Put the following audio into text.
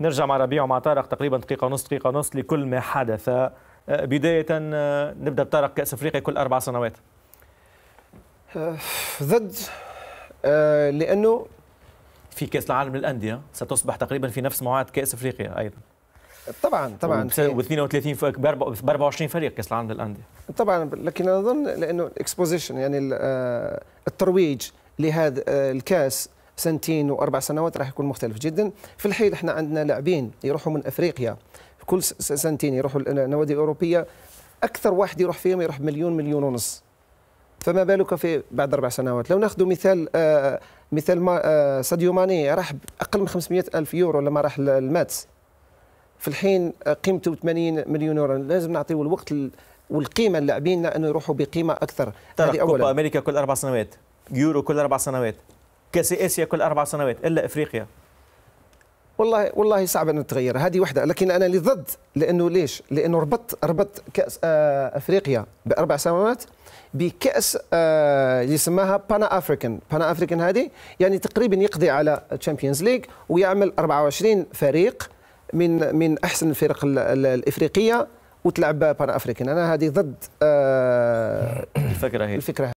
نرجع مع ربيع ومع طارق تقريبا دقيقة ونص دقيقة ونص لكل ما حدث آه، بداية آه، نبدأ بطارق كأس أفريقيا كل أربع سنوات ضد آه، لأنه في كأس العالم للأندية ستصبح تقريبا في نفس موعد كأس أفريقيا أيضا طبعا طبعا و 32 ب 24 فريق كاس العالم للانديه طبعا لكن اظن لانه الاكسبوزيشن يعني الترويج لهذا الكاس سنتين واربع سنوات راح يكون مختلف جدا في الحين احنا عندنا لاعبين يروحوا من افريقيا كل سنتين يروحوا النوادي الاوروبيه اكثر واحد يروح فيهم يروح مليون مليون ونص فما بالك في بعد اربع سنوات لو ناخذ مثال آه مثال ما آه ساديو ماني راح باقل من 500 الف يورو لما راح الماتس في الحين آه، قيمته 80 مليون يورو لازم نعطيه الوقت والقيمه للاعبين انه يروحوا بقيمه اكثر هذه اولا كوبا امريكا كل اربع سنوات يورو كل اربع سنوات كاس اسيا كل اربع سنوات الا افريقيا والله والله صعب ان تغير هذه وحده لكن انا اللي ضد لانه ليش لانه ربط ربط كاس آه افريقيا باربع سنوات بكاس آه اللي سماها بانا افريكان بانا افريكان هذه يعني تقريبا يقضي على تشامبيونز ليج ويعمل 24 فريق من من احسن الفرق الافريقيه وتلعب بانا افريكان انا هذه ضد آه الفكره هي الفكره